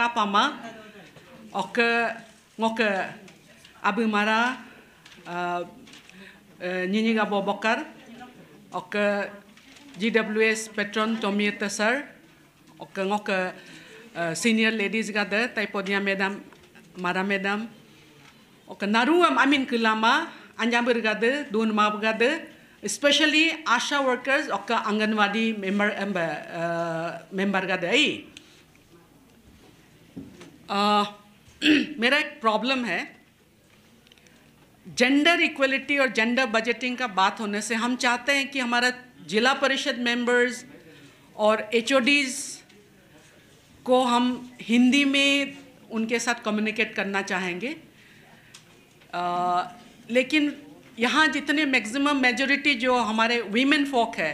kapama oke ngoke abu mara eh, eh, nyinyi ga bobokar oke GWS patron Tommy Tesar oke ngoke eh, senior ladies ga de tai madam mara madam oke naruam amin kulama anjambir ga de dun mab ga de especially asha workers oka anganwadi member member ga de ai मेरा एक problem है gender equality और gender budgeting का बात होने से हम चाहते हैं कि हमारा जिला परिषद मेंबर्स और एच को हम हिंदी में उनके साथ कम्युनिकेट करना चाहेंगे आ, लेकिन यहाँ जितने मैक्सिमम मेजोरिटी जो हमारे वीमेन फोक है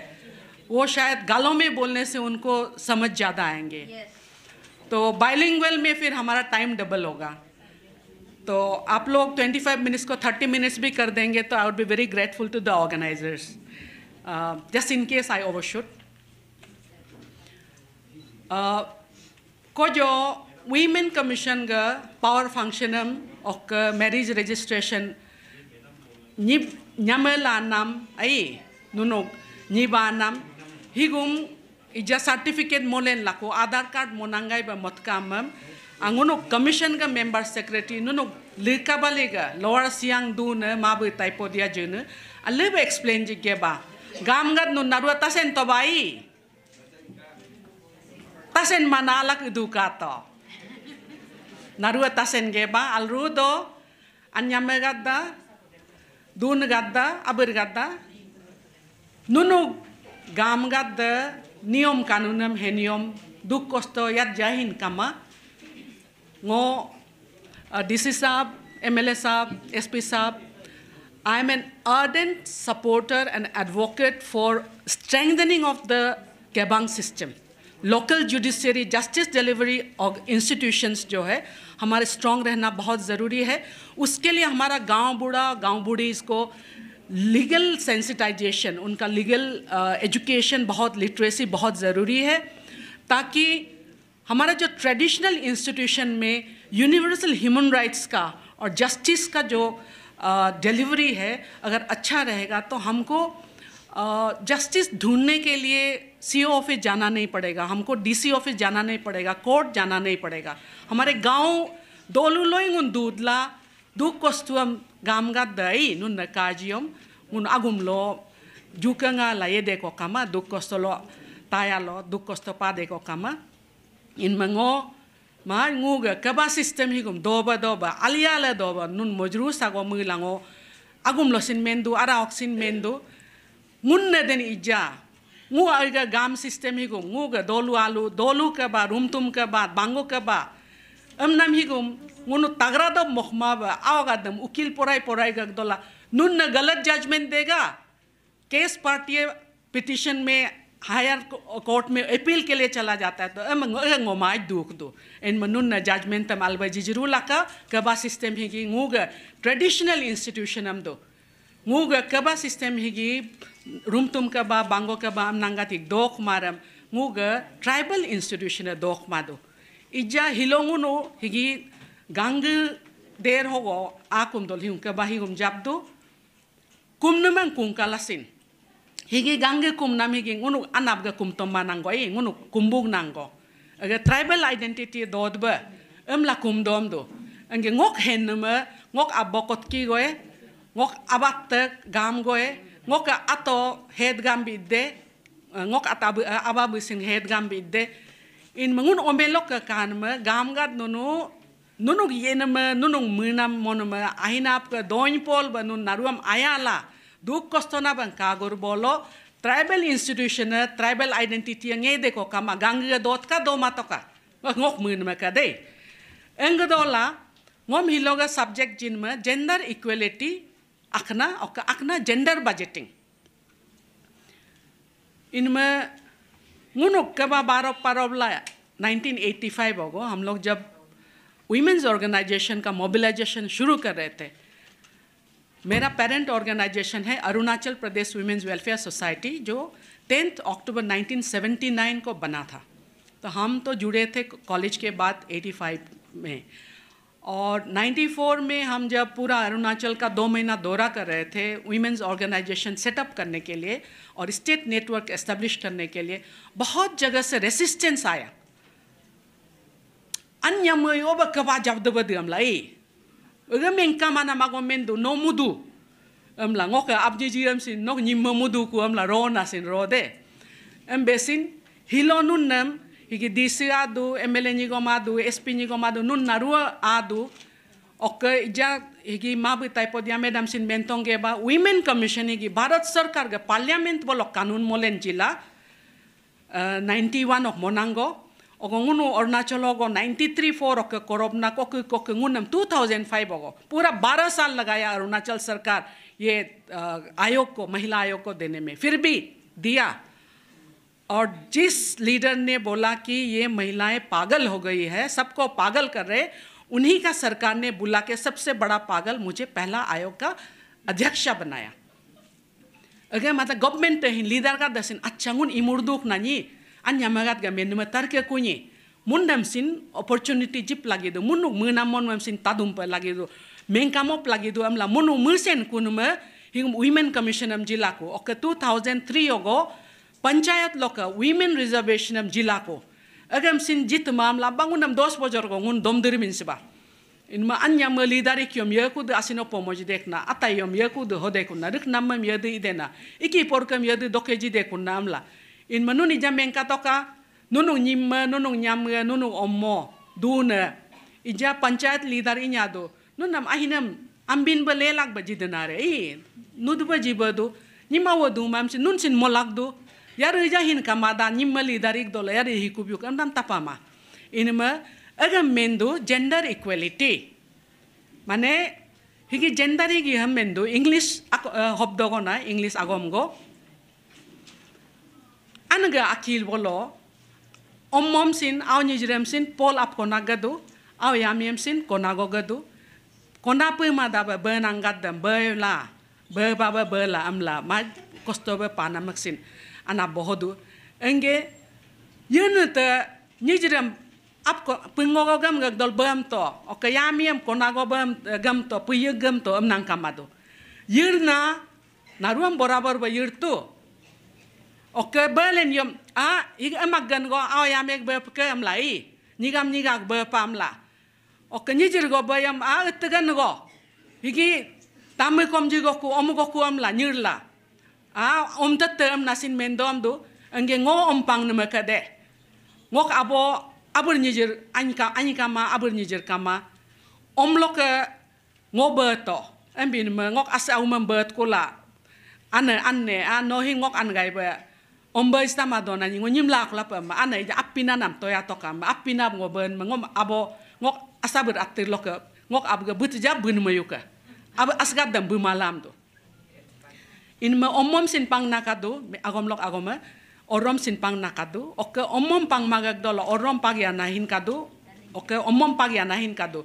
वो शायद गालों में बोलने से उनको समझ ज़्यादा आएंगे yes. तो बाइलिंगुअल में फिर हमारा टाइम डबल होगा तो आप लोग 25 मिनट्स को 30 मिनट्स भी कर देंगे तो I would be very grateful to the organisers just in case I overshoot जो वीमेन कमीशन का पावर फंक्शन और मैरिज रजिस्ट्रेशन नाम आई नुनो निबा हिगुम ija sertifikat molen laku, aadhar card monangai ba motkamam anguno commission member secretary nuno lirka balega lower siang du ne mabu typo dia jene explain juga, gamgad ba narua tasen tobai, tasen mana alak du ka to tasen geba, ba alru do anyame gada, dun gada, abir gada, nuno gamgada नियम कानूनम है नियम दुख कष्ट इत जाए इनकामा वो D C साहब M L A साहब एस पी साहब I am an ardent supporter and advocate for strengthening of the Kebang system local judiciary justice delivery और इंस्टीट्यूशंस जो है हमारे स्ट्रांग रहना बहुत ज़रूरी है उसके लिए हमारा गांव बूढ़ा गांव बूढ़ी इसको लीगल सेंसिटाइजेशन उनका लीगल एजुकेशन uh, बहुत लिटरेसी बहुत ज़रूरी है ताकि हमारा जो ट्रेडिशनल इंस्टीट्यूशन में यूनिवर्सल ह्यूमन राइट्स का और जस्टिस का जो डिलीवरी uh, है अगर अच्छा रहेगा तो हमको जस्टिस uh, ढूंढने के लिए सी ऑफिस जाना नहीं पड़ेगा हमको डीसी ऑफिस जाना नहीं पड़ेगा कोर्ट जाना नहीं पड़ेगा हमारे गांव दोलू लोइंग उन दूधला dukostuam gamgat dai nun nakajiom un agumlo jukanga yede ko kama dukostolo tayalo dukostopade ko kama in mango ma nguga kaba system higum doba doba aliala doba nun mojru sago agum agumlo sin mendu ara oksin mendu munna den ija ngu aga gam system higum nguga dolu alu dolu ka ba rumtum ka ba bango ka ba ही गुम मनो तगरा दो मोहमा आवागा दम उकील पोराई पोराई गगदोला नून न गलत judgement देगा case party petition में higher court में appeal के लिए चला जाता है तो एम गोमाय दुख दो एन मनुन न जजमेंट तम जी जरूर लाका कबा सिस्टम हिगी मूग ट्रेडिशनल इंस्टीट्यूशन हम दो मूग कबा सिस्टम हिगी रूम तुम कबा बांगो कबा नांगा थी दोख मारम मूग ट्राइबल इंस्टीट्यूशन है दोख मा दो ija hilonguno higi gangu der hogo akum dol hiunka bahigum jabdo kumnaman kunkalasin higi gange kumnam higi ngunu anabga kumtom manango e eh, ngunu kumbug nango aga tribal identity dodba amla kumdom do ange ngok hennama ngok abokot ki goe eh, ngok abatta gam goe eh, ngok ato head gam bidde ngok Atab ababu sing head gam bidde in mengun omelok ka kanma gamgat nono nunung yenama nunung murnam monama ahinap ka doinpol ba nun naruam ayala duk kostona bang kagur bolo tribal institution tribal identity nge de ko kama gangga dot ka do matoka ngok me ka de engdola ngom hiloga subject me gender equality akna oka akna gender budgeting inma उन कबा बारह eighty five होगो हम लोग जब women's organisation का mobilisation शुरू कर रहे थे मेरा पेरेंट ऑर्गेनाइजेशन है Arunachal Pradesh women's welfare society जो टेंथ अक्टूबर 1979 को बना था तो हम तो जुड़े थे कॉलेज के बाद 85 में और 94 में हम जब पूरा अरुणाचल का दो महीना दौरा कर रहे थे वीमेंस ऑर्गेनाइजेशन सेटअप करने के लिए और स्टेट नेटवर्क एस्टेब्लिश करने के लिए बहुत जगह से रेसिस्टेंस आया अन्य कबा जबदबद अमलाई माना मागो मेन मेंदु नो मुदु अमला ngok abji jiram sin nok nyimma mudu ku amla ro na sin ro de em besin hilonun nam higi DC adu, MLA nyigom adu, SP nyigom adu, nun narua adu, oke ija higi mabu type dia madam sin bentong ge ba women commission higi Bharat सरकार ge parliament bolok kanun molen jila 91 ok monango ogongunu Arunachal गो 93 four okay कोरोना कोकु कोकु गुनम 2005 ओगो पूरा 12 साल लगाया अरुणाचल सरकार ये आयोग को महिला आयोग को देने में फिर भी दिया और जिस लीडर ने बोला कि ये महिलाएं पागल हो गई है सबको पागल कर रहे उन्हीं का सरकार ने बुला के सबसे बड़ा पागल मुझे पहला आयोग का अध्यक्ष बनाया अगर मतलब गवर्नमेंट लीडर का दसिन अच्छांगुन इमुर्दुक नानी मगत गए मेन मतर के कुनी मुंडम सिन अपॉर्चुनिटी जिप लगे दो मुनु मना मोन मम सिन तादुम पर लगे दो मेंकामोप लगे दो अमला मुनु मुसेन में हिंग वुमेन कमीशन हम जिला को ओके 2003 ओगो panchayat loka women reservation am jilako agam sin jit mam la bangun am dos bojor kongun ngun dom dirmin siba in ma anya ma lidari kyom ye ya ku asino pomoj dekna atayom ye ya ku de hode kun narik nam mam yedi ya idena iki por kam yedi doke ji dekun in ma nuni jamen katoka nunung nyimma nunung nyamga nunu ommo duna ija panchayat lidari inya nunam ahinam ambin ba lelak ba jidanare i nudu ba jibadu wadu mam sin nun sin molakdu yar ja hin kama da darik dole yar hi kubyu tapama inma agam mendu gender equality mane higi gender giham ham mendu english eh, hob dogo na english agom go anga akil bolo ommom sin au nijrem sin pol ap kona au aw yamiem sin konago go gadu kona pe ma da ba benanggat dam bela be ba ba bela amla ma kostobe panamaksin ana bohodu enge yen ta nyijiram apko pingogo gam gak dol bam to okayamiam konago bam eh, gam to puye gam to nang kamado yirna naruam borabar ba yirtu oke belen yom a ig gan go ayamek ba lai nyigam nigam nigak pam la, oke nyijir go bayam a tegan go higi tamu komji go ku omgo ku la. nyirla a ah, ta term nasin mendom do nge ngo ompang nama kade ngok abo abur nyijir anika anika ma abur nyijir kama omlok ngobeto ambin ma eh, ngok asa umam bet kula ane ane a ah, no hi ngok an gai ba omba ista madona ni ngonyim lak la pa ma ane ja apina nam to ya to kam apina ngoben ngom abo ngok asa ber atir lok eh, ngok abga but ja bun mayuka ab asgat dam bu malam do in me omom sin pang nakado agomlok agoma orom sin pang nakado oke omom pang magagdolo orom pag yanahin kado oke omom pag yanahin kado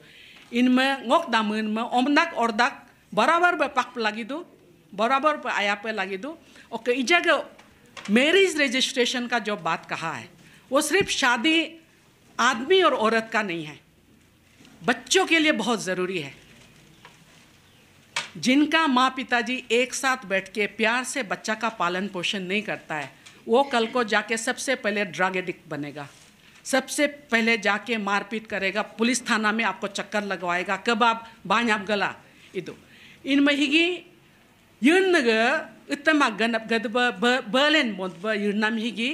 in me ngok damun me omnak ordak बराबर पे पक लगी दो बराबर पे आया पे लगी दो ओके इजग मैरिज रजिस्ट्रेशन का जो बात कहा है वो सिर्फ शादी आदमी और औरत का नहीं है बच्चों के लिए बहुत ज़रूरी है जिनका माँ पिताजी एक साथ बैठ के प्यार से बच्चा का पालन पोषण नहीं करता है वो कल को जाके सबसे पहले ड्रग एडिक्ट बनेगा सबसे पहले जाके मारपीट करेगा पुलिस थाना में आपको चक्कर लगवाएगा कब आप बाँ आप गला इधो इन महिगी इण्ग उत्तम गन गदब बर्लेन मोदब इण्णम हिगी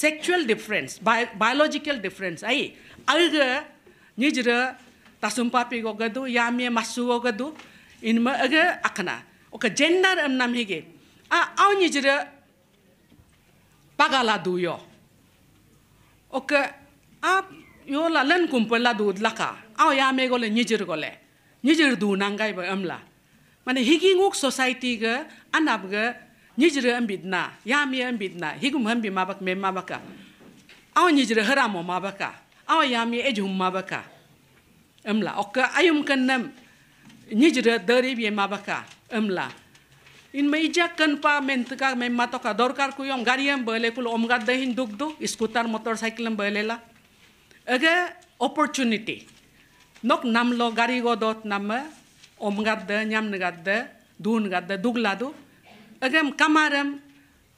सेक्चुअल डिफरेंस बायोलॉजिकल डिफरेंस आई अग निजर तसुम्पा पीगद यामे मसूद इनम अग अखना जेन्नर नाम हिगे आजर पगा लादू यो ओके आ लालन कुम्पला दूध लखा आ यामे गोले निजर गोले निजर दू नाइब अमला मान हिगिंग सोसाइटी ग अनाब ग निजर अम्बिदना यामे अम्बिदना हिगुम हम भी माबक मे माबका आ निजर हरामो माबका आ यामे एजुम माबका emla oka ayum kenem nyijra dari biye mabaka emla in meijak kenpa pa mentaka me matoka dorkar ku yom gariam bale kul om gad dahin skuter motor em bale la aga opportunity nok nam lo gari godot nam om gad da nyam gad da dun gad da dugladu agam kamaram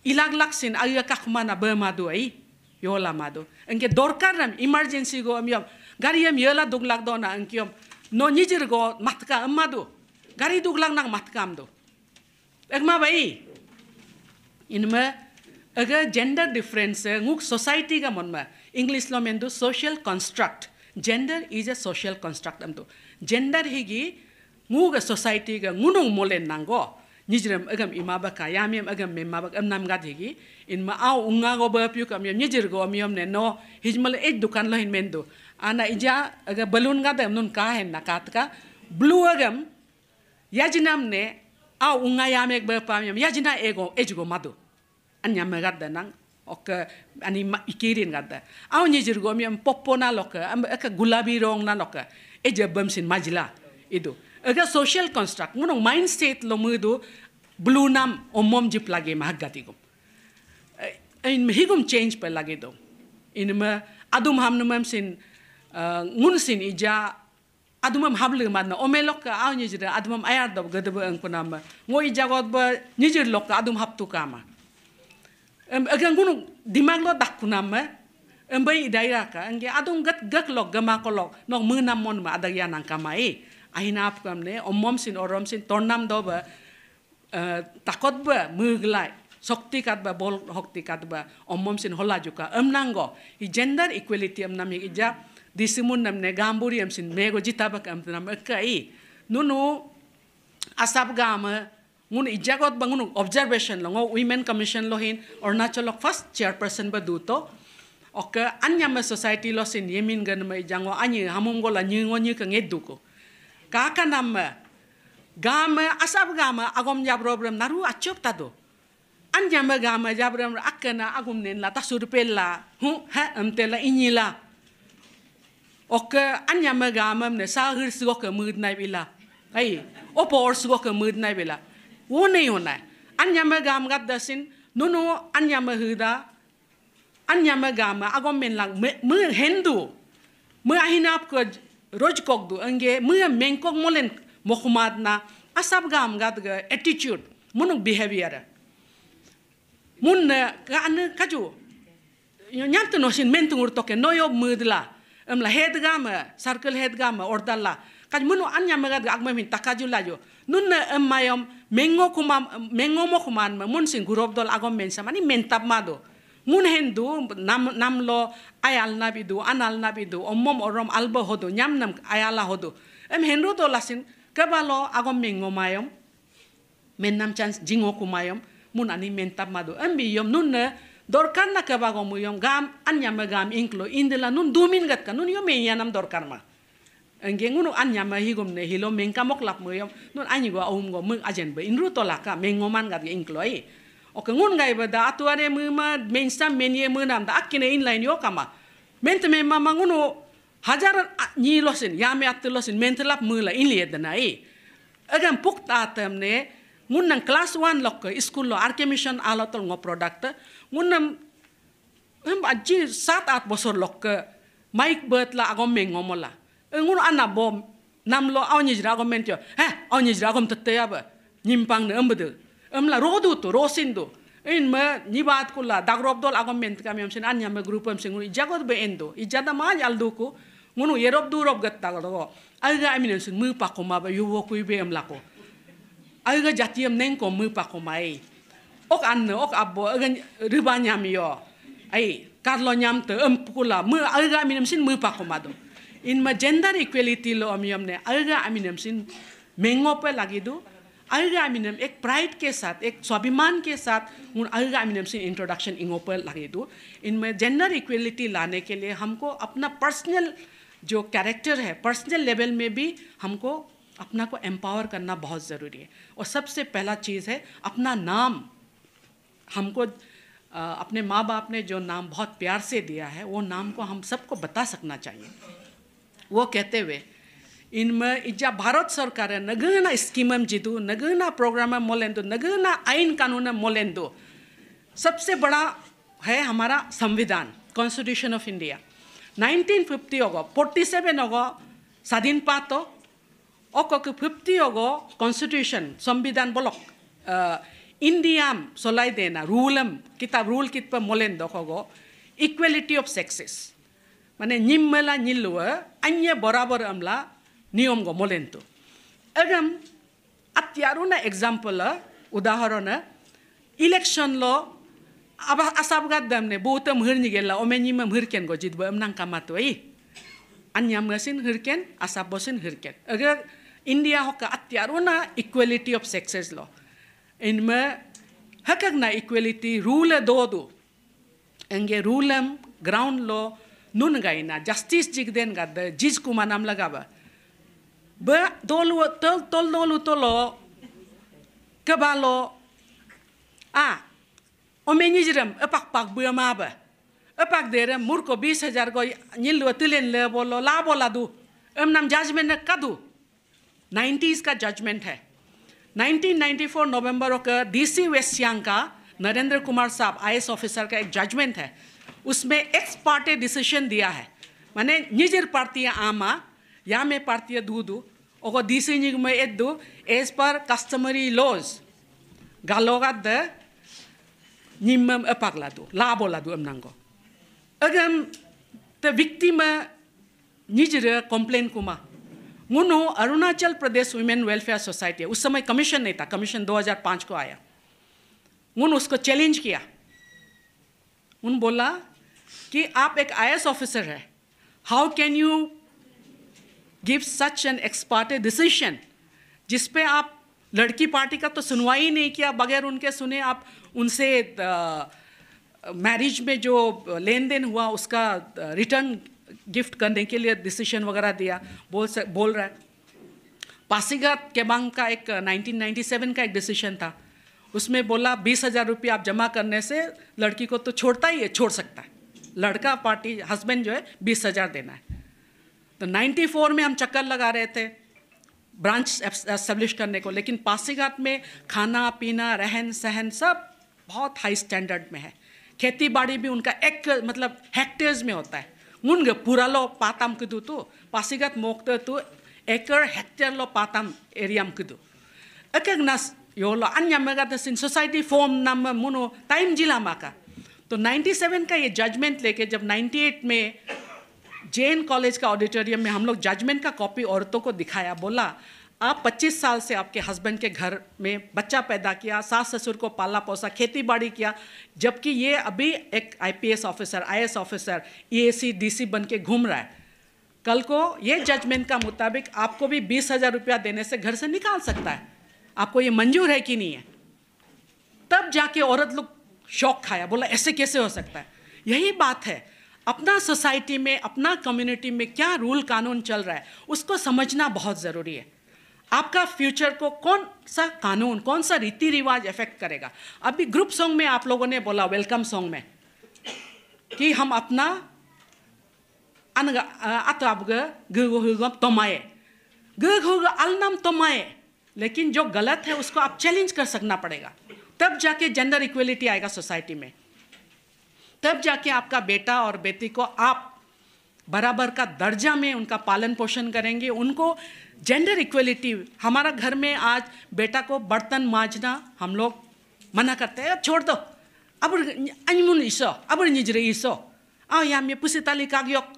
ilag laksin ayaka khumana bema do ai yola madu enge dorkaram emergency go am yom gari yam yela duglak dona na angkiom no nijir go matka amma do gari duglak nang am do ekma bai inma aga gender difference nguk society ga monma english lo mendu social construct gender is a social construct do. gender higi nguk society ga ngunung molen nango am agam imaba ka yam agam memaba am nam gad higi in ma au unga go ba pyu kam yam nijir go am yam ne no hijmal ed dukan lo hin mendo ana ija aga balun ga dem nun ka hen kat ka blu agam yajinam ne a unga yame ba pam yajina ego ejgo madu anya megat nang ok ani ikirin gadda aw ni jirgo mi am poppo na lok am ek gulabi rong na lok eja jabam sin majla idu aga social construct munong mind state lo mudu blue nam omom jip lage mahagati gum eh, eh, in higum change pe lage do in ma adum ham nam sin sin ija adumam hablu madna omelok ka aw ni jira adumam ayar dob gadab ang punamba ngo ija god ba ni jir lok ka adum haptu kama agang gunu dimag lo dak kunamba embai daira ka angge adum gat gak lok gama ko lok nok munam mon ma adag yanang kama e eh, ahina ap kamne omom sin orom sin tornam doba eh, takot ba muglai shakti kat ba bol hokti kat ba omom sin hola juka amnango i gender equality amnam ija disimun ne gamburi am sin mego jitabak am nam kai nunu asap gama ngun ijagot bangun observation lo women commission lohin or arunachal first chairperson person duto ok anya ma society lo sin yemin gan me jango anyi hamum gola nyi ngonyi nyi ka ngeduko kaka nam gama asap gama agom ya problem naru achop tado anya ma gama ya problem agum nen la ta surpella hu ha inyila ok anh nhà mà gà mà mình sao hư sự có mượt này bị la, ấy ô bỏ sự có mượt này bị là ô này hôm nay anh nhà mà gà mà đó xin nô nô anh nhà mà hư đó anh nhà mà gà mà à con mình là mưa Hindu mưa anh nạp cái roj kok du ange mưa mình kok molen mokumad na asab gà gặp cái attitude muốn behavior muốn cái anh cái chú nhắm tới nó xin men tung ur token nói yo mượt là em la head gama circle head gama or dalla kaj munu anya maga agma min takaju lajo nun em mayom mengo kuma mengo mo kuman mun sing gurop dol agom men samani men mado mun hendu nam namlo ayal nabidu anal nabidu ommom orom albo hodo nyam nam ayala hodo em hendu to lasin kabalo agom mengo mayom men nam chance jingo yom mun ani mentap tap mado em biyom nun na দরকার না কে বাগো মুয়ম গাম আনয়ামে গাম ইংলো ইন্দিলা নুন দুমিন গাতকা নুন ইয়ো মেয়ানাম দরকার মা nge ngunu anya ma higum ne hilo meng kamok lap mo yom nun anyi go um go mung ajen be inru to laka meng ngoman gat inkloi ok ngun gai ba da atuare mu ma meng sam men ye mu nam da akine in line yo kama ment me ma mangunu hajar ni losin ya me at losin ment lap mu la in liet na e agam puk ta tam ne ngunna class 1 lokko school lo arkemission alatol ngo product ngunna hem ajji sat at bosor lokko mike birth la agom me ngomola eh, ngun anna bom nam lo awni jra agom mentyo he awni jra agom tatte yaba nyimpang ne ambede amla rodu to rosindo in ma la kulla dagrob dol agom ment kami am sin anya me group am sin jagot be endo ijada ma yaldu ko ngunu yerob durob gat dagro aga aminen sin mu pakoma ba yuwo ku be am lako aga jatiyam neng ko mu pa ko mai ok an ok abo aga riba nyam yo ai karlo nyam te em pukula mu aga minam sin mu pa ko mado in ma gender equality lo am yam ne aga aminam sin mengo pe lagi do अलग आमिनम एक pride के साथ एक स्वाभिमान के साथ उन अलग आमिनम से इंट्रोडक्शन इंगो पर लगे दो इनमें जेंडर इक्वलिटी लाने के लिए हमको अपना पर्सनल जो कैरेक्टर है पर्सनल लेवल में भी हमको अपना को एम्पावर करना बहुत ज़रूरी है और सबसे पहला चीज़ है अपना नाम हमको अपने माँ बाप ने जो नाम बहुत प्यार से दिया है वो नाम को हम सबको बता सकना चाहिए वो कहते हुए इनमें इज्जा भारत सरकार है नगना स्कीम जीदू नगना प्रोग्राम मोलेंदो नगना आइन कानून मोलेंदो सबसे बड़ा है हमारा संविधान कॉन्स्टिट्यूशन ऑफ इंडिया 1950 होगा फोर्टी सेवन होगा स्वाधीन पा तो oko ke pepti ogo constitution sombidan bolok uh, indiam solai dena rulem kita rule kit pa molen doko equality of sexes mane nyimmela nyilwa anya borabor amla niomgo go molen tu agam atyaruna example udaharana election lo aba asab gad damne bota mhir ni gella ome nyim mhir ken go kamatu ai anya mesin hirken asab bosin hirken agar India hoka atyaruna equality of sexes law. Inme na equality rule do. Enge rulem ground law nungaina justice jigden gadda jis kuma nam lagaba. Ba dolu tol tol dolu tolo kabalo Ah omenyijiram apak pak buyamaba. Apak derem murko 20 हजार को निलवा तिलेन ले बोलो ला बोला दू M नाम judgement nineties का judgement है 1994 नवंबर को डीसी वेस्ट सियांग का नरेंद्र कुमार साहब आई ऑफिसर का एक जजमेंट है उसमें एक्स पार्टी डिसीशन दिया है माने निजर पार्टी आमा या मैं पार्टी दू दू ओगो डीसी निग में एक दू as per customary laws गालोगा the निम्म अपला दू ला बोला दू अमना को अगर द में निजर कंप्लेन कुमा मुनो Arunachal Pradesh women welfare society उस समय कमीशन नहीं था कमीशन 2005 को आया उन उसको चैलेंज किया उन बोला कि आप एक आई ऑफिसर है how can you give such an expert a decision जिसपे आप लड़की पार्टी का तो सुनवाई नहीं किया बगैर उनके सुने आप उनसे मैरिज में जो लेन देन हुआ उसका रिटर्न गिफ्ट करने के लिए डिसीशन वगैरह दिया बोल सक, बोल रहा है पासीघाट केबांग का एक 1997 uh, का एक डिसीशन था उसमें बोला बीस हज़ार रुपये आप जमा करने से लड़की को तो छोड़ता ही है छोड़ सकता है लड़का पार्टी हस्बैंड जो है बीस हज़ार देना है तो 94 में हम चक्कर लगा रहे थे ब्रांच एस्टेब्लिश करने को लेकिन पासीघाट में खाना पीना रहन सहन सब बहुत हाई स्टैंडर्ड में है खेती बाड़ी भी उनका एक मतलब हेक्टेयर्स में होता है ngun ge pura lo patam kudu tu pasigat mokte tu acre hectare lo patam aream kudu ekak nas yo lo anya mega the sin society form nam muno time जिला माका तो 97 का ये जजमेंट लेके जब 98 में जेएन कॉलेज का auditorium में हम लोग जजमेंट का कॉपी औरतों को दिखाया बोला आप 25 साल से आपके हस्बैंड के घर में बच्चा पैदा किया सास ससुर को पाला पोसा खेती बाड़ी किया जबकि ये अभी एक IPS officer IAS officer EAC DC बन के घूम रहा है कल को ये जजमेंट का मुताबिक आपको भी बीस हज़ार रुपया देने से घर से निकाल सकता है आपको ये मंजूर है कि नहीं है तब जाके औरत लोग शौक खाया बोला ऐसे कैसे हो सकता है यही बात है अपना सोसाइटी में अपना कम्युनिटी में क्या रूल कानून चल रहा है उसको समझना बहुत ज़रूरी है आपका फ्यूचर को कौन सा कानून कौन सा रीति रिवाज इफेक्ट करेगा अभी ग्रुप सॉन्ग में आप लोगों ने बोला वेलकम सॉन्ग में कि हम अपना तोमाए अलनम तोमाए लेकिन जो गलत है उसको आप चैलेंज कर सकना पड़ेगा तब जाके जेंडर इक्वलिटी आएगा सोसाइटी में तब जाके आपका बेटा और बेटी को आप बराबर का दर्जा में उनका पालन पोषण करेंगे उनको जेंडर इक्वलिटी हमारा घर में आज बेटा को बर्तन मांजना हम लोग मना करते हैं छोड़ दो अब अंजुन ईसो अब निजरे ईसो आ या मे का कागयोग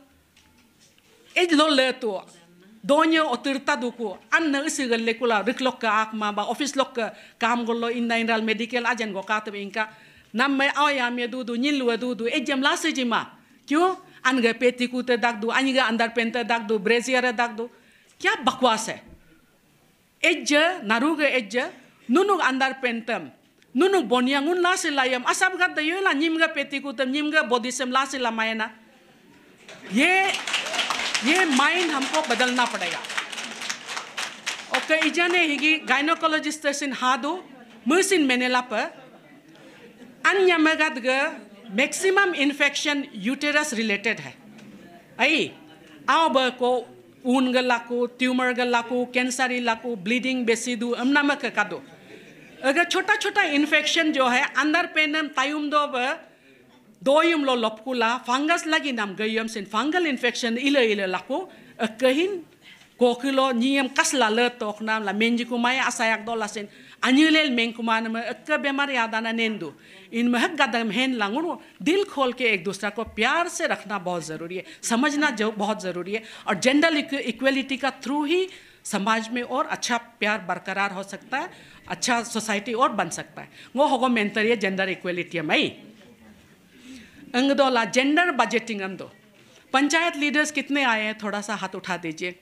ए लो ले तो दोन्यो ओतिरता दुको अन्न गल्ले कुला लोक का आकमा बा ऑफिस लोक का काम लो इन दाइनरल मेडिकल आजन गो कातब इनका नम मैं आ या मे दूदू दू दूदू ए जमला से जिमा क्यों anga peti kute dakdu, anga andar pente dakdu, braziere dakdu, kia bakwase. Edja, naruga eja, nunuk andar pentem, nunuk boniang un lasi layam, asap gata yuela nyimga peti nyimga bodhisem lasi lamayana. Ye, ye mind hampo badalna padega. Oke, okay, ijane higi gynecologist tersin hadu, mesin menelapa, anyamagat ge, maximum infection uterus related है ऐ को ऊन लाकू tumour लाकू cancer लाकू bleeding दू हम नमक दो अगर छोटा छोटा इन्फेक्शन जो है अंदर पेन तायुम दो दोयुम लो लपकुला फंगस लगी नाम गयम सिन फंगल इन्फेक्शन इले इले लाकू कहिन कोकिलो नियम कसला ल तोकनाम ला मेंजिकुमाय दो दोलासिन अन्युलेल मेंकुमान में अक् बेमार याद आना नेंदू इन महक गदम हेन लंगड़ो दिल खोल के एक दूसरा को प्यार से रखना बहुत ज़रूरी है समझना जो बहुत ज़रूरी है और जेंडर इक्वलिटी का थ्रू ही समाज में और अच्छा प्यार बरकरार हो सकता है अच्छा सोसाइटी और बन सकता है वो होगा मेंतर है जेंडर इक्वलिटी है मई अंग दोला जेंडर बजटिंग अंदो पंचायत लीडर्स कितने आए हैं थोड़ा सा हाथ उठा दीजिए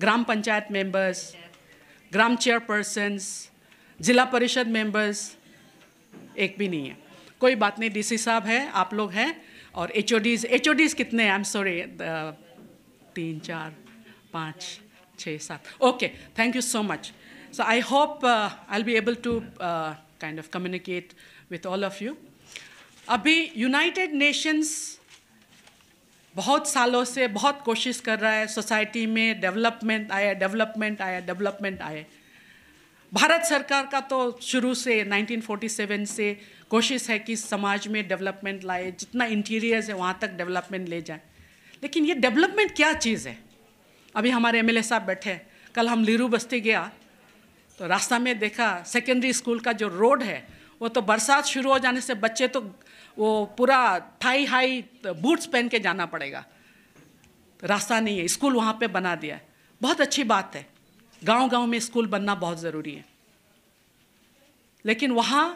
ग्राम पंचायत मेंबर्स ग्राम चेयरपर्सन्स जिला परिषद मेंबर्स एक भी नहीं है कोई बात नहीं सी साहब है आप लोग हैं और एच ओ डीज कितने आई एम सॉरी तीन चार पाँच छः सात okay thank you so much so I hope I be able to kind of communicate with all of you अभी यूनाइटेड नेशंस बहुत सालों से बहुत कोशिश कर रहा है सोसाइटी में डेवलपमेंट आया डेवलपमेंट आया डेवलपमेंट आया भारत सरकार का तो शुरू से 1947 से कोशिश है कि समाज में डेवलपमेंट लाए जितना इंटीरियर्स है वहाँ तक डेवलपमेंट ले जाए लेकिन ये डेवलपमेंट क्या चीज़ है अभी हमारे एम साहब बैठे हैं कल हम लीरू बस्ती गया तो रास्ता में देखा सेकेंडरी स्कूल का जो रोड है वो तो बरसात शुरू हो जाने से बच्चे तो वो पूरा थाई हाई बूट्स पहन के जाना पड़ेगा रास्ता नहीं है स्कूल वहाँ पे बना दिया है बहुत अच्छी बात है गांव-गांव में स्कूल बनना बहुत ज़रूरी है लेकिन वहाँ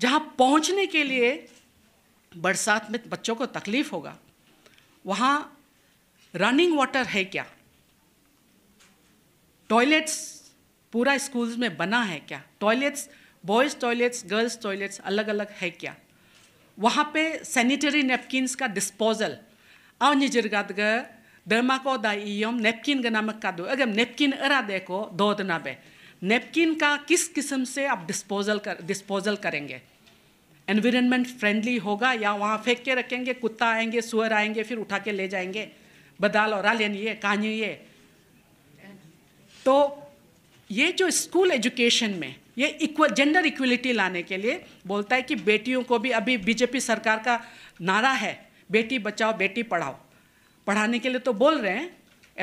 जहाँ पहुँचने के लिए बरसात में बच्चों को तकलीफ़ होगा वहाँ रनिंग वाटर है क्या टॉयलेट्स पूरा स्कूल्स में बना है क्या toilets boys toilets girls toilets अलग अलग है क्या वहाँ पे सैनिटरी नेपकिनस का डिस्पोजल अवनिजिर्गादगर dermako da नेपकिन का नमक का दो अगर नेपकिन अरा देखो दो दना बे नेपकिन का किस किस्म से आप डिस्पोजल कर डिस्पोजल करेंगे एनवायरनमेंट फ्रेंडली होगा या वहाँ फेंक के रखेंगे कुत्ता आएंगे सुअर आएंगे फिर उठा के ले जाएंगे बदाल और लेनी ये कहानी ये तो ये जो स्कूल एजुकेशन में ये इक्वल जेंडर इक्वलिटी लाने के लिए बोलता है कि बेटियों को भी अभी बीजेपी सरकार का नारा है बेटी बचाओ बेटी पढ़ाओ पढ़ाने के लिए तो बोल रहे हैं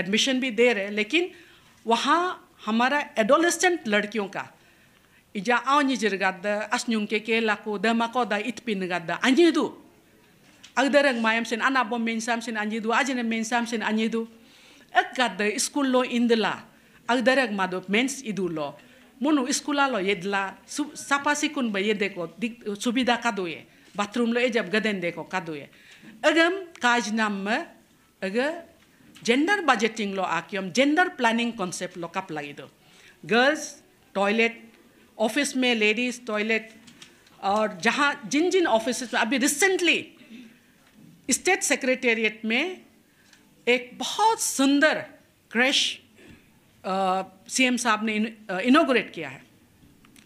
एडमिशन भी दे रहे हैं लेकिन वहाँ हमारा एडोलेसेंट लड़कियों का इजा आओ निजर गाद असनुम के के लाको द मको द इतपिन अंजी दू अगदरंग मायम सिन अनाबो मेनसाम सिन अंजिदु अजने मेनसाम सिन दू एक गाद स्कूल लो इंदला अगदरंग मादो मेंस इदू लो मुनु स्कूला लो येदला सापा सिकुन बे ये देखो सुविधा का दो ये बाथरूम लो ये जब गदन देखो का दो ये अगम काज नाम में जेंडर बजेटिंग लो आके हम जेंडर प्लानिंग कॉन्सेप्ट लो कप लगे दो गर्ल्स टॉयलेट ऑफिस में लेडीज़ टॉयलेट और जहाँ जिन जिन ऑफिस में अभी रिसेंटली स्टेट सेक्रेटेरिएट में एक बहुत सुंदर क्रैश सीएम साहब ने इनोग्रेट किया है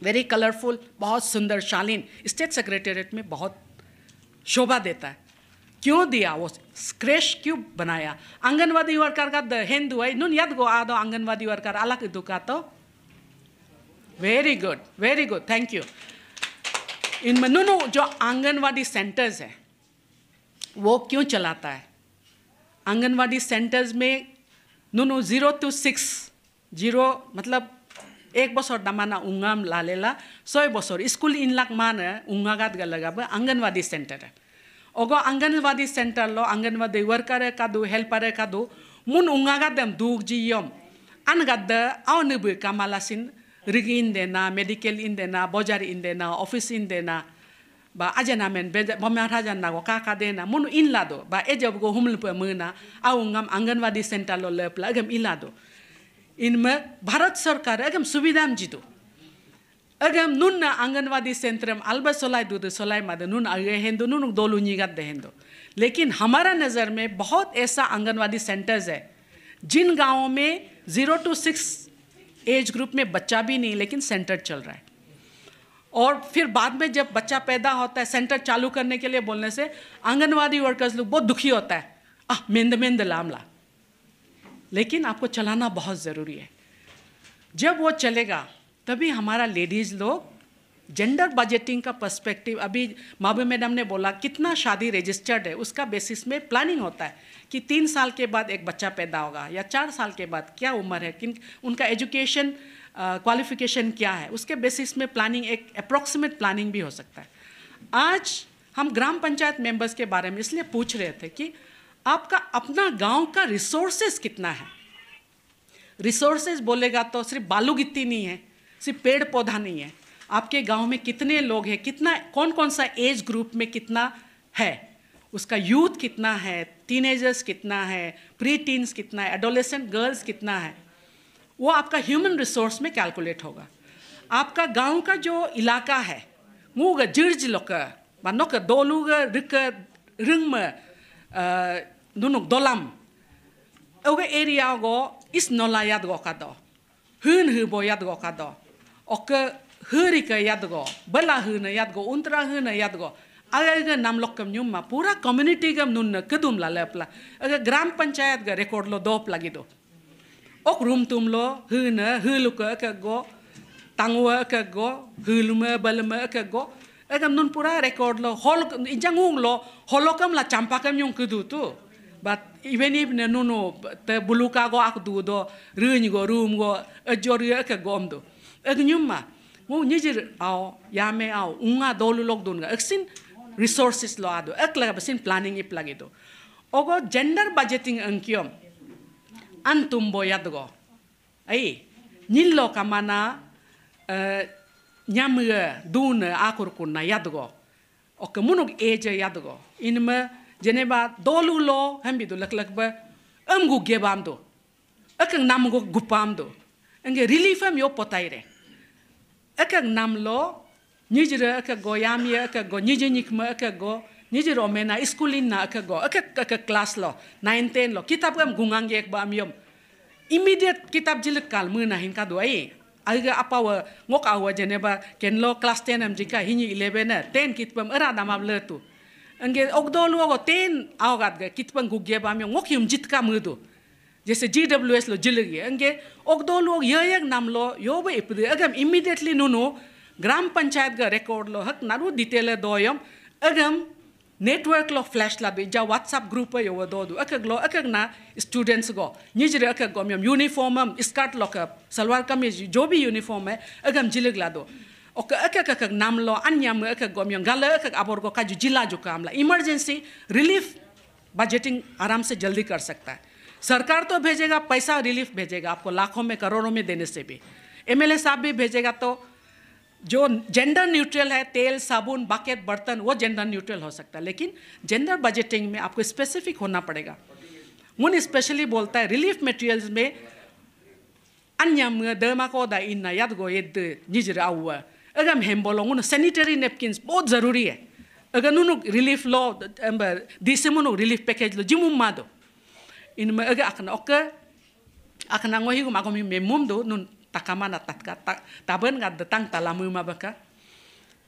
वेरी कलरफुल बहुत सुंदर शालीन स्टेट सेक्रेटेरिएट में बहुत शोभा देता है क्यों दिया वो स्क्रेश क्यों बनाया आंगनवाड़ी वर्कर का हिंदू है नून याद गो आदो आंगनवाड़ी वर्कर अलग दुका तो very good very good thank you इनमें नूनो जो आंगनवाड़ी सेंटर्स है वो क्यों चलाता है आंगनवाड़ी सेंटर्स में नूनो जीरो टू सिक्स जीरो मतलब एक बसर दामाना उंगाम लालेला सय बसर स्कूल इनलाक मानो उंगागात गलगाबो आंगनवाड़ी सेंटर है ogo anganwadi center lo anganwadi worker kadu helper kadu mun yom dugjiyom angadda awnibu kamalasin rigi indena medical indena bojar indena office indena ba ajena men be bomar hajan nago kaka dena mun inlado ba ejab go huml pe muna awngam anganwadi center lo le plagam ilado inme bharat sarkar agam suvidam jitu agam नुन na anganwadi centre में अलबा सोलाई दूध सोलाई मादे नून आगे नुन नून दोलू निगत दे लेकिन हमारा नज़र में बहुत ऐसा आंगनवाड़ी सेंटर्स है जिन गाँवों में zero to six age group में बच्चा भी नहीं लेकिन सेंटर चल रहा है और फिर बाद में जब बच्चा पैदा होता है सेंटर चालू करने के लिए बोलने से आंगनवाड़ी वर्कर्स लोग बहुत दुखी होता है आह मेंद मेंद लामला लेकिन आपको चलाना बहुत ज़रूरी है जब वो चलेगा तभी हमारा लेडीज़ लोग जेंडर बजटिंग का पर्सपेक्टिव अभी माबू मैडम ने बोला कितना शादी रजिस्टर्ड है उसका बेसिस में प्लानिंग होता है कि तीन साल के बाद एक बच्चा पैदा होगा या चार साल के बाद क्या उम्र है किन उनका एजुकेशन क्वालिफिकेशन क्या है उसके बेसिस में प्लानिंग एक अप्रोक्सीमेट प्लानिंग भी हो सकता है आज हम ग्राम पंचायत मेंबर्स के बारे में इसलिए पूछ रहे थे कि आपका अपना गांव का रिसोर्सेज कितना है रिसोर्सेज बोलेगा तो सिर्फ बालू गिट्टी नहीं है सिर्फ पेड़ पौधा नहीं है आपके गांव में कितने लोग हैं कितना कौन कौन सा एज ग्रुप में कितना है उसका यूथ कितना है टीनेजर्स कितना है प्री टीन्स कितना है एडोलेसेंट गर्ल्स कितना है वो आपका ह्यूमन रिसोर्स में कैलकुलेट होगा आपका गांव का जो इलाका है मूग जिर्ज लोक नोक दोलुग रिक रिंगम नुनुक दोलम एरिया गो इस नोलायाद गोका दो हन हु याद गोका दो oke huri ke yadgo bela huna yadgo untra huna yadgo aga nam lokkam nyumma pura community gam nunna kedum la lepla agak gram panchayat ga record lo dop do. ok room tum lo huna huluka ka go tangwa ka go huluma balma agak go aga nun pura record lo hol injangung lo holokam la champakam nyung kedu tu but even if nunu, te buluka go akdu do rin go room go ajori ka gom do agnyuma ngo nyijir ao yame ao unga dolu lok dunga aksin resources lo ado ak laga basin planning ip do ogo gender budgeting ankiom antumbo go. ai nillo kamana eh, nyamga dun akur kunna go. ok munug eje go. Inme jeneba dolu lo hambido do lak ba amgu gebamdo akang namgo gupamdo ange relief am yo potaire aka namlo nijira aka go yami aka go nije nyikma aka go nijira omena iskulin na aka go aka aka klas lo 9 ten lo kitab kam gungang yek ba amyom immediate kitab jilik kal muna hin ka doai aga apa wa ngok awa ba ken lo klas ten am jika hinyi 11 na 10 kitpam ara namam le tu ange ogdolu go ten awagat ga kitpam gugye ba amyom ngok yum jitka mudu जैसे जी W S लो जिलगे अंगे ओगदो लोग ये एक नाम लो यो भी इप अगम immediately Nuno ग्राम पंचायत का रिकॉर्ड लो हक नारू डिटेल यम अगम नेटवर्क लो फ्लैश ला भी जा व्हाट्सएप ग्रुप यो दो दो अकग लो अकग ना स्टूडेंट्स गो निज अकग गो यम यूनिफॉर्म हम स्कर्ट लो का सलवार कमीज जो भी यूनिफॉर्म है अगम जिले ला दो ओके अकग अकग नाम लो अन्यम अकग गो यम गल अकग अबोर गो का जिला जो काम ला इमरजेंसी रिलीफ बजटिंग आराम से जल्दी कर सकता है सरकार तो भेजेगा पैसा रिलीफ भेजेगा आपको लाखों में करोड़ों में देने से भी एमएलए साहब भी भेजेगा तो जो जेंडर न्यूट्रल है तेल साबुन बाकेट बर्तन वो जेंडर न्यूट्रल हो सकता है लेकिन जेंडर बजटिंग में आपको स्पेसिफिक होना पड़ेगा उन स्पेशली बोलता है रिलीफ मटेरियल्स में अन्य दमा को इन याद गो ये रहा हुआ अगर हम बोलो उन सैनिटरी नेपकिन बहुत ज़रूरी है अगर उन रिलीफ लो दिसम रिलीफ पैकेज लो जिमुम मा दो in me ege akna oke akna ngohi gum agomi memum do nun takamana tatka tak taben ga datang talamu ma baka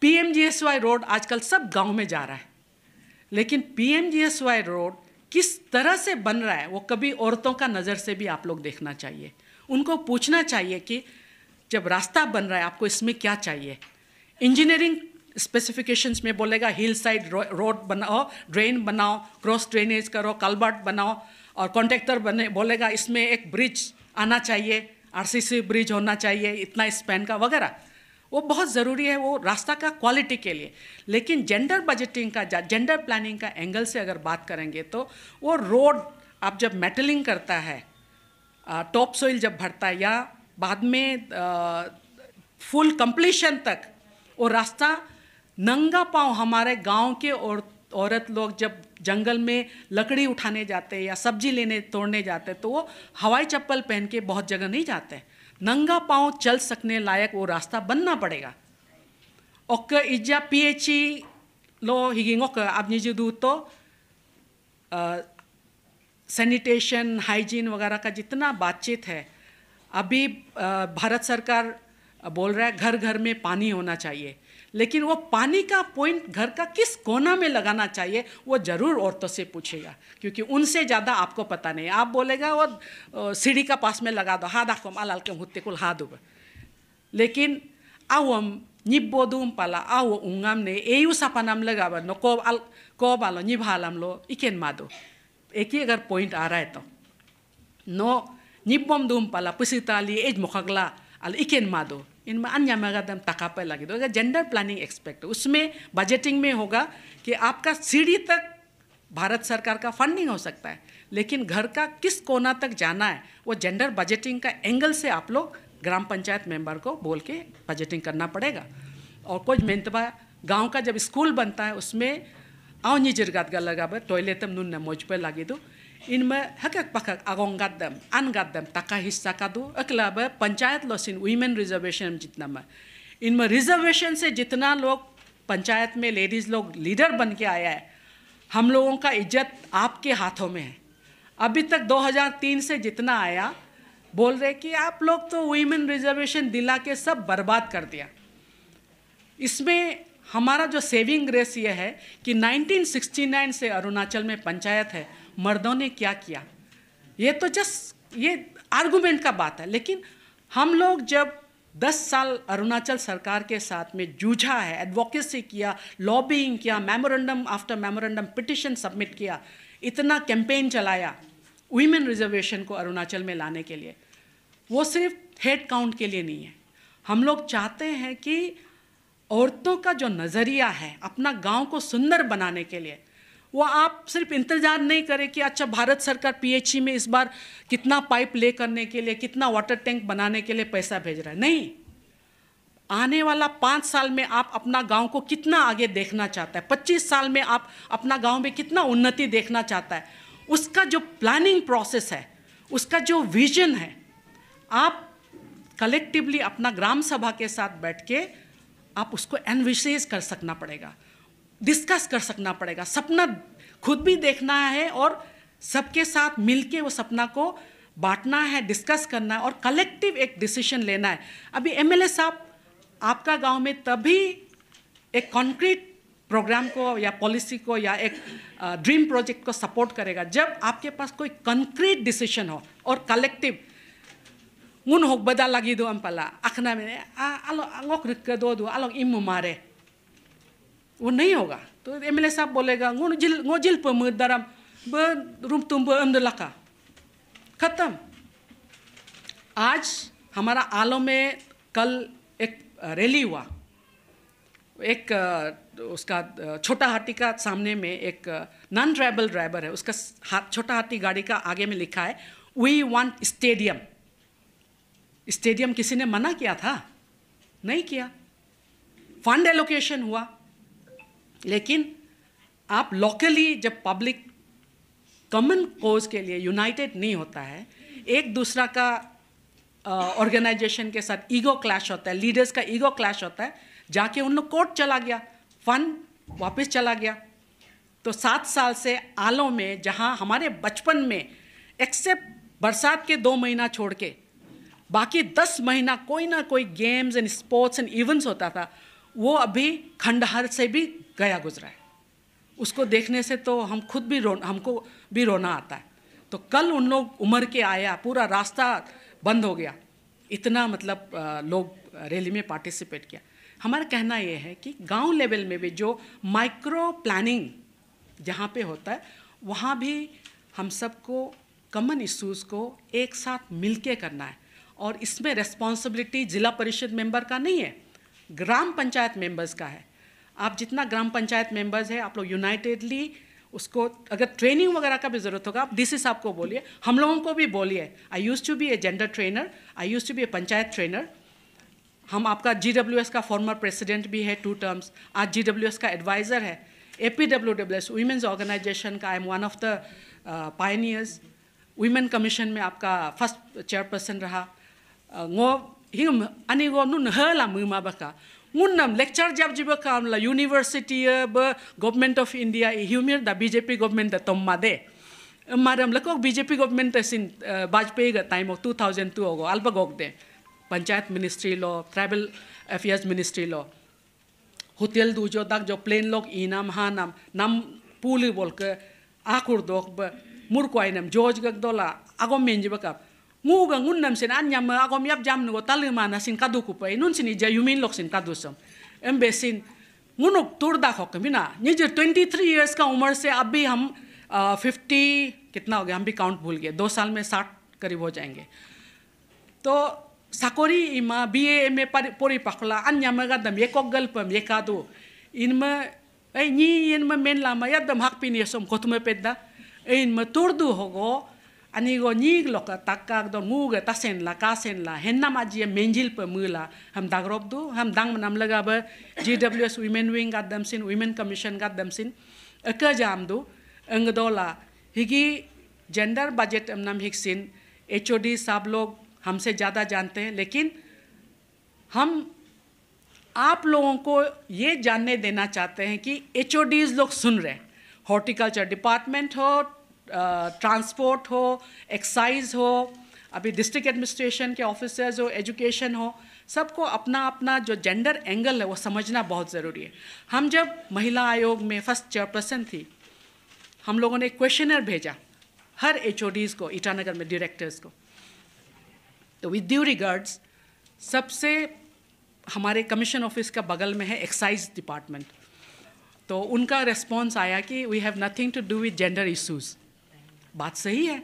PMGSY road आजकल सब गांव में जा रहा है लेकिन पीएमजीएसवाई रोड किस तरह से बन रहा है वो कभी औरतों का नज़र से भी आप लोग देखना चाहिए उनको पूछना चाहिए कि जब रास्ता बन रहा है आपको इसमें क्या चाहिए इंजीनियरिंग स्पेसिफिकेशंस में बोलेगा हिल साइड रोड बनाओ ड्रेन बनाओ क्रॉस ड्रेनेज करो कलबर्ट बनाओ और कॉन्ट्रेक्टर बने बोलेगा इसमें एक ब्रिज आना चाहिए आरसीसी ब्रिज होना चाहिए इतना स्पेन का वगैरह वो बहुत ज़रूरी है वो रास्ता का क्वालिटी के लिए लेकिन जेंडर बजटिंग का जेंडर प्लानिंग का एंगल से अगर बात करेंगे तो वो रोड आप जब मेटलिंग करता है टॉप सोइल जब भरता है या बाद में फुल कंप्लीशन तक वो रास्ता नंगा पाँव हमारे गांव के औरत लोग जब जंगल में लकड़ी उठाने जाते या सब्जी लेने तोड़ने जाते तो वो हवाई चप्पल पहन के बहुत जगह नहीं जाते नंगा पाँव चल सकने लायक वो रास्ता बनना पड़ेगा ओक इज्जा पी एच ई लो हिगिंगोक अब निजी दूत तो सैनिटेशन हाइजीन वगैरह का जितना बातचीत है अभी भारत सरकार बोल रहा है घर घर में पानी होना चाहिए लेकिन वो पानी का पॉइंट घर का किस कोना में लगाना चाहिए वो ज़रूर औरतों से पूछेगा क्योंकि उनसे ज़्यादा आपको पता नहीं आप बोलेगा वो सीढ़ी का पास में लगा दो हाथ आकम माल के हुत्ते कुल हाथ उब लेकिन आओ हम निब्बो दूम पाला आओ उंगाम ने ए एयू लगा लगाबा नो को अल को बालो लाम लो इकेन दो एक ही अगर पॉइंट आ रहा है तो नो निब्बोम दूम पाला ताली एज मुखगला अल इकेन दो इनमें अन्य मगदम तकापल लगे तो जेंडर प्लानिंग एक्सपेक्ट उसमें बजटिंग में होगा कि आपका सीढ़ी तक भारत सरकार का फंडिंग हो सकता है लेकिन घर का किस कोना तक जाना है वो जेंडर बजटिंग का एंगल से आप लोग ग्राम पंचायत मेंबर को बोल के बजटिंग करना पड़ेगा और कुछ मेहनतबा गाँव का जब स्कूल बनता है उसमें आओ निजरगात गल लगा टॉयलेट नुन मोज पर लागे दो इनमें हकक पखक अगोंगदम दम तका हिस्सा का दो अकलब पंचायत लोसिन वीमेन रिजर्वेशन जितना में इनमें रिजर्वेशन से जितना लोग पंचायत में लेडीज़ लोग लीडर बन के आया है हम लोगों का इज्जत आपके हाथों में है अभी तक 2003 से जितना आया बोल रहे कि आप लोग तो वीमेन रिजर्वेशन दिला के सब बर्बाद कर दिया इसमें हमारा जो सेविंग रेस ये है कि 1969 से अरुणाचल में पंचायत है मर्दों ने क्या किया ये तो जस्ट ये आर्गूमेंट का बात है लेकिन हम लोग जब 10 साल अरुणाचल सरकार के साथ में जूझा है एडवोकेसी किया लॉबिंग किया memorandum after memorandum petition submit किया इतना कैंपेन चलाया वीमेन रिजर्वेशन को अरुणाचल में लाने के लिए वो सिर्फ हेड काउंट के लिए नहीं है हम लोग चाहते हैं कि औरतों का जो नज़रिया है अपना गांव को सुंदर बनाने के लिए वो आप सिर्फ इंतजार नहीं करें कि अच्छा भारत सरकार पीएचई में इस बार कितना पाइप ले करने के लिए कितना वाटर टैंक बनाने के लिए पैसा भेज रहा है नहीं आने वाला पाँच साल में आप अपना गांव को कितना आगे देखना चाहता है पच्चीस साल में आप अपना गांव में कितना उन्नति देखना चाहता है उसका जो प्लानिंग प्रोसेस है उसका जो विजन है आप कलेक्टिवली अपना ग्राम सभा के साथ बैठ के आप उसको एनविशेज कर सकना पड़ेगा डिस्कस कर सकना पड़ेगा सपना खुद भी देखना है और सबके साथ मिलके वो सपना को बांटना है डिस्कस करना है और कलेक्टिव एक डिसीजन लेना है अभी एमएलए साहब आपका गांव में तभी एक कॉन्क्रीट प्रोग्राम को या पॉलिसी को या एक ड्रीम प्रोजेक्ट को सपोर्ट करेगा जब आपके पास कोई कंक्रीट डिसीजन हो और कलेक्टिव उन हो बदा लगी दो अम्पला आखना में आलो अंगोक रिक्के दो दो आलोक इम मारे वो नहीं होगा तो एम एल ए साहब बोलेगा जिल पर मुद दरम रूम तुम बंद लखा ख़त्म आज हमारा आलो में कल एक रैली हुआ एक उसका छोटा हाथी का सामने में एक नॉन ट्राइबल ड्राइवर है उसका हाथ छोटा हाथी गाड़ी का आगे में लिखा है वी वांट स्टेडियम स्टेडियम किसी ने मना किया था नहीं किया फंड एलोकेशन हुआ लेकिन आप लोकली जब पब्लिक कॉमन कोज के लिए यूनाइटेड नहीं होता है एक दूसरा का ऑर्गेनाइजेशन के साथ ईगो क्लैश होता है लीडर्स का ईगो क्लैश होता है जाके उन लोग कोर्ट चला गया फन वापस चला गया तो सात साल से आलों में जहाँ हमारे बचपन में एक्सेप्ट बरसात के दो महीना छोड़ के बाकी दस महीना कोई ना कोई games and sports and events होता था वो अभी खंडहर से भी गया गुजरा है उसको देखने से तो हम खुद भी रो हमको भी रोना आता है तो कल उन लोग उमर के आया पूरा रास्ता बंद हो गया इतना मतलब लोग रैली में पार्टिसिपेट किया हमारा कहना ये है कि गांव लेवल में भी जो माइक्रो प्लानिंग जहाँ पे होता है वहाँ भी हम सबको कॉमन इश्यूज को एक साथ मिलके करना है और इसमें रेस्पॉन्सिबिलिटी जिला परिषद मेंबर का नहीं है ग्राम पंचायत मेंबर्स का है आप जितना ग्राम पंचायत मेंबर्स है आप लोग यूनाइटेडली उसको अगर ट्रेनिंग वगैरह का भी ज़रूरत होगा आप दिस इज आपको को बोलिए हम लोगों को भी बोलिए I used to be a gender trainer I used to be a panchayat trainer हम आपका जी डब्ल्यू एस का फॉर्मर प्रेसिडेंट भी है टू टर्म्स आज जी डब्ल्यू एस का एडवाइज़र है A P W W S women's organisation का I am one of the pioneers women commission में आपका फर्स्ट चेयरपर्सन रहा गो हिम अनिगो नुन हला मुमा बका मुन्नम लेक्चर जब जिब कामला यूनिवर्सिटी ब गवर्नमेंट ऑफ इंडिया ह्यूमियर द बीजेपी गवर्नमेंट तोम्मा दे मारम लको बीजेपी गवर्नमेंट सिन वाजपेयी का टाइम ऑफ 2002 होगो अल्प गोग दे पंचायत मिनिस्ट्री लो ट्राइबल अफेयर्स मिनिस्ट्री लो होटल दूजो दक जो प्लेन लोग इनाम हा नाम नाम पुल बोल के आखुर दोक ब मुर कोई नाम जोज गक दोला आगो मेंजिबा का nguga ngunnam sin anyam agom yap jam ngo talimana sin kadu kupa inun sin ija yumin lok sin kadu som embe sin ngunuk turda khok mina ये जो 23 इयर्स का उम्र से अब भी हम आ, 50 कितना हो गया हम भी काउंट भूल गए दो साल में 60 करीब हो जाएंगे तो साकोरी इमा बी ए एम ए पोरी पखला अन्य मगदम ये कोगल्पम ये कादो इनमें ऐ नी इनमें मेन लामा यदम हक पिन ये सम कोतुमे पेदा इन मतुरदु होगो ani go nig lok takak do ngu ge tasen la kasen la henna ma ji e menjil pe mula हम दागरोब दो हम दंग नम लगा ब G W S women wing का दमसिन वुमेन कमीशन का दमसिन अक जाम दो अंग दोला हिगी जेंडर बजट हम हिग हिक्सिन एच ओ डी सब लोग हमसे ज़्यादा जानते हैं लेकिन हम आप लोगों को ये जानने देना चाहते हैं कि एच ओ लोग सुन रहे हैं हॉर्टिकल्चर डिपार्टमेंट हो ट्रांसपोर्ट हो एक्साइज हो अभी डिस्ट्रिक्ट एडमिनिस्ट्रेशन के ऑफिसर्स हो एजुकेशन हो सबको अपना अपना जो जेंडर एंगल है वो समझना बहुत ज़रूरी है हम जब महिला आयोग में फर्स्ट चेयरपर्सन थी हम लोगों ने क्वेश्चनर भेजा हर एच को ईटानगर में डायरेक्टर्स को तो विद ड्यू रिगार्ड्स सबसे हमारे कमीशन ऑफिस का बगल में है एक्साइज डिपार्टमेंट तो उनका रिस्पॉन्स आया कि we have nothing to do with gender issues बात सही है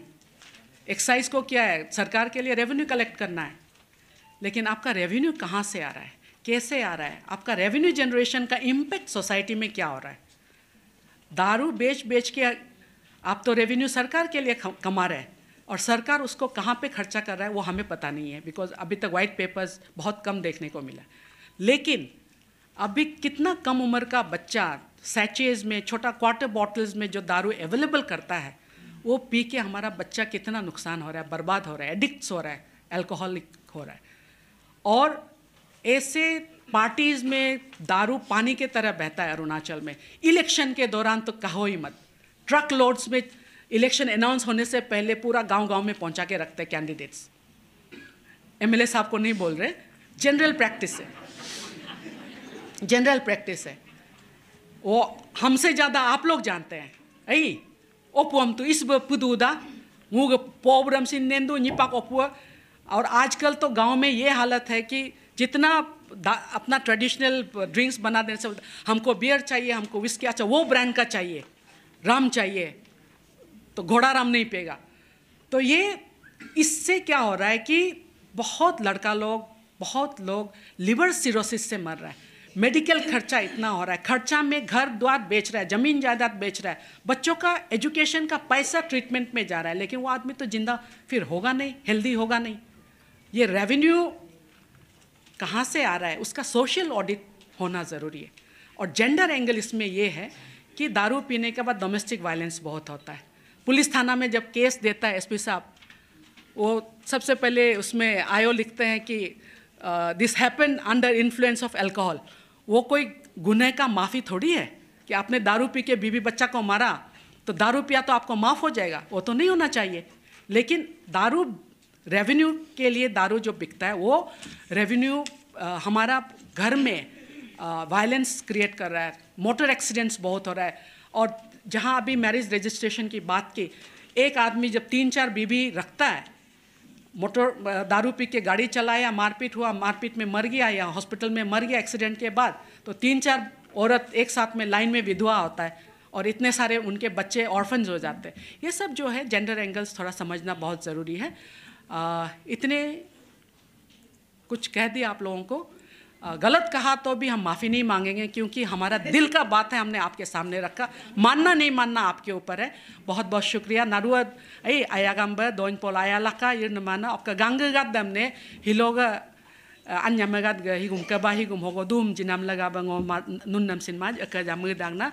एक्साइज को क्या है सरकार के लिए रेवेन्यू कलेक्ट करना है लेकिन आपका रेवेन्यू कहाँ से आ रहा है कैसे आ रहा है आपका रेवेन्यू जनरेशन का इम्पैक्ट सोसाइटी में क्या हो रहा है दारू बेच बेच के आप तो रेवेन्यू सरकार के लिए कमा रहे हैं और सरकार उसको कहाँ पे खर्चा कर रहा है वो हमें पता नहीं है बिकॉज अभी तक वाइट पेपर्स बहुत कम देखने को मिला लेकिन अभी कितना कम उम्र का बच्चा सैचेज में छोटा क्वार्टर बॉटल्स में जो दारू अवेलेबल करता है वो पी के हमारा बच्चा कितना नुकसान हो रहा है बर्बाद हो रहा है एडिक्ट हो रहा है एल्कोहलिक हो रहा है और ऐसे पार्टीज़ में दारू पानी के तरह बहता है अरुणाचल में इलेक्शन के दौरान तो कहो ही मत ट्रक लोड्स में इलेक्शन अनाउंस होने से पहले पूरा गांव गांव में पहुंचा के रखते हैं कैंडिडेट्स एमएलए साहब को नहीं बोल रहे जनरल प्रैक्टिस है जनरल प्रैक्टिस है वो हमसे ज़्यादा आप लोग जानते हैं ऐ ओपुम तो इस पुदूदा वो पोब्रम सिंह नेंदू निपा ओपुआ और आजकल तो गांव में ये हालत है कि जितना अपना ट्रेडिशनल ड्रिंक्स बना देने से हमको बियर चाहिए हमको विस्की अच्छा वो ब्रांड का चाहिए राम चाहिए तो घोड़ा राम नहीं पेगा तो ये इससे क्या हो रहा है कि बहुत लड़का लोग बहुत लोग लिवर सिरोसिस से मर रहे हैं मेडिकल खर्चा इतना हो रहा है खर्चा में घर द्वार बेच रहा है ज़मीन जायदाद बेच रहा है बच्चों का एजुकेशन का पैसा ट्रीटमेंट में जा रहा है लेकिन वो आदमी तो ज़िंदा फिर होगा नहीं हेल्दी होगा नहीं ये रेवेन्यू कहाँ से आ रहा है उसका सोशल ऑडिट होना ज़रूरी है और जेंडर एंगल इसमें ये है कि दारू पीने के बाद डोमेस्टिक वायलेंस बहुत होता है पुलिस थाना में जब केस देता है एस साहब वो सबसे पहले उसमें आयो लिखते हैं कि this happen under influence of alcohol वो कोई गुनह का माफ़ी थोड़ी है कि आपने दारू पी के बीबी बच्चा को मारा तो दारू पिया तो आपको माफ़ हो जाएगा वो तो नहीं होना चाहिए लेकिन दारू रेवेन्यू के लिए दारू जो बिकता है वो रेवेन्यू हमारा घर में वायलेंस क्रिएट कर रहा है मोटर एक्सीडेंट्स बहुत हो रहा है और जहाँ अभी मैरिज रजिस्ट्रेशन की बात की एक आदमी जब तीन चार बीबी रखता है मोटर दारू पी के गाड़ी चलाया मारपीट हुआ मारपीट में मर गया या हॉस्पिटल में मर गया एक्सीडेंट के बाद तो तीन चार औरत एक साथ में लाइन में विधवा होता है और इतने सारे उनके बच्चे ऑर्फन्स हो जाते हैं ये सब जो है जेंडर एंगल्स थोड़ा समझना बहुत ज़रूरी है आ, इतने कुछ कह दिया आप लोगों को गलत कहा तो भी हम माफ़ी नहीं मांगेंगे क्योंकि हमारा दिल का बात है हमने आपके सामने रखा मानना नहीं मानना आपके ऊपर है बहुत बहुत शुक्रिया नरुआ ऐ आयागम्ब दोन पोल आयालका ये माना आपका गंग गदमने हिलोगा अन्य मगद हिगुम कबा हिगुम होगो दूम जिनाम लगा बंगो नुन्नम सिनमा अकजा दागना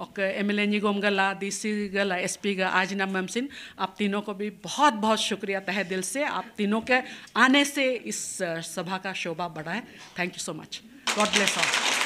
और एम एल ए गोम गला डी सी गला एस पी गा आजना सिंह आप तीनों को भी बहुत बहुत शुक्रिया तहे दिल से आप तीनों के आने से इस सभा का शोभा बढ़ा है thank you so much God bless all